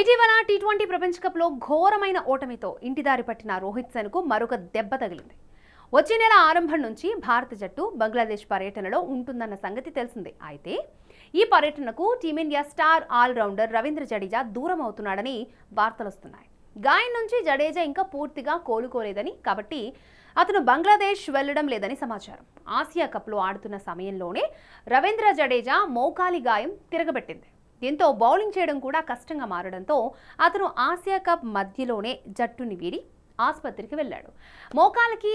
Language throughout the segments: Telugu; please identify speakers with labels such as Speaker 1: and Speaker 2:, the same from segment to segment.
Speaker 1: ఇటీవల టీ ట్వంటీ ప్రపంచ కప్లో ఘోరమైన ఓటమితో ఇంటిదారి పట్టిన రోహిత్ కు మరొక దెబ్బ తగిలింది వచ్చే నెల ఆరంభం నుంచి భారత జట్టు బంగ్లాదేశ్ పర్యటనలో ఉంటుందన్న సంగతి తెలిసిందే అయితే ఈ పర్యటనకు team India star allrounder Ravindra Jadeja దూరం అవుతున్నాడని వార్తలు వస్తున్నాయి గాయం నుంచి జడేజా ఇంకా పూర్తిగా కోలుకోలేదని కాబట్టి అతను బంగ్లాదేశ్ వెళ్లడం లేదని సమాచారం ఆసియా కప్లో ఆడుతున్న సమయంలోనే రవీంద్ర జడేజా మోకాలి గాయం తిరగబెట్టింది దీంతో బౌలింగ్ చేయడం కూడా కష్టంగా మారడంతో అతను ఆసియా కప్ మధ్యలోనే జట్టుని వీడి ఆసుపత్రికి వెళ్ళాడు మోకాలకి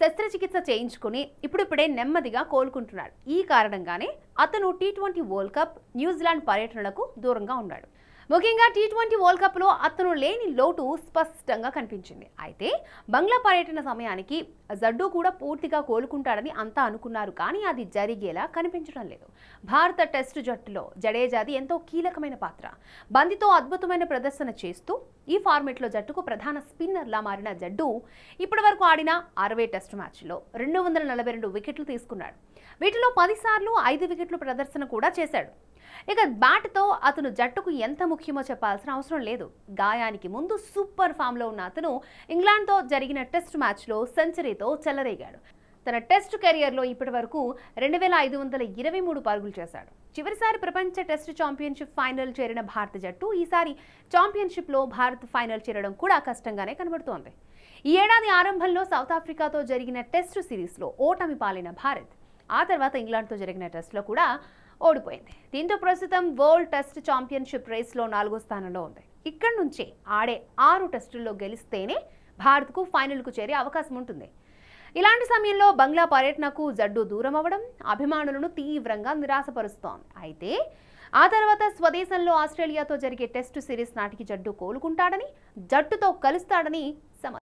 Speaker 1: శస్త్రచికిత్స చేయించుకుని ఇప్పుడిప్పుడే నెమ్మదిగా కోలుకుంటున్నాడు ఈ కారణంగానే అతను T twenty World Cup New Zealand పర్యటనలకు దూరంగా ఉన్నాడు ముఖ్యంగా టీ ట్వంటీ వరల్డ్ కప్లో అతను లేని లోటు స్పష్టంగా కనిపించింది అయితే బంగ్లా పర్యటన సమయానికి జడ్డు కూడా పూర్తిగా కోలుకుంటాడని అంతా అనుకున్నారు కానీ అది జరిగేలా కనిపించడం లేదు భారత టెస్ట్ జట్టులో జడేజాది ఎంతో కీలకమైన పాత్ర బందితో అద్భుతమైన ప్రదర్శన చేస్తూ ఈ ఫార్మెట్లో జట్టుకు ప్రధాన స్పిన్నర్లా మారిన జడ్డు ఇప్పటివరకు ఆడిన అరవై టెస్ట్ మ్యాచ్లో రెండు వందల నలభై రెండు వికెట్లు తీసుకున్నాడు వీటిలో పదిసార్లు ఐదు వికెట్లు ప్రదర్శన కూడా చేశాడు ఇక బ్యాట్తో అతను జట్టుకు ఎంత ముఖ్యమో చెప్పాల్సిన అవసరం లేదు గాయానికి ముందు సూపర్ ఫామ్లో ఉన్న అతను ఇంగ్లాండ్తో జరిగిన టెస్ట్ మ్యాచ్లో సెంచరీతో చెలరేగాడు తన టెస్ట్ కెరియర్లో ఇప్పటి వరకు రెండు వేల ఐదు వందల ఇరవై మూడు పరుగులు చేశాడు చివరిసారి ప్రపంచ టెస్ట్ ఛాంపియన్షిప్ ఫైనల్ చేరిన భారత జట్టు ఈసారి ఛాంపియన్షిప్లో భారత్ ఫైనల్ చేరడం కూడా కష్టంగానే కనబడుతోంది ఈ ఏడాది ఆరంభంలో సౌత్ ఆఫ్రికాతో జరిగిన టెస్ట్ సిరీస్లో ఓటమి పాలైన భారత్ ఆ తర్వాత ఇంగ్లాండ్తో జరిగిన టెస్ట్లో కూడా ఓడిపోయింది దీంతో ప్రస్తుతం వరల్డ్ టెస్ట్ ఛాంపియన్షిప్ రేస్లో నాలుగో స్థానంలో ఉంది ఇక్కడ నుంచే ఆడే ఆరు టెస్టుల్లో గెలిస్తేనే భారత్కు ఫైనల్కు చేరే అవకాశం ఉంటుంది ఇలాంటి సమయంలో బంగ్లా పర్యటనకు జడ్డు దూరం అవ్వడం అభిమానులను తీవ్రంగా నిరాశపరుస్తోంది అయితే ఆ తర్వాత స్వదేశంలో ఆస్ట్రేలియాతో జరిగే టెస్టు సిరీస్ నాటికి జడ్డు కోలుకుంటాడని జట్టుతో కలుస్తాడని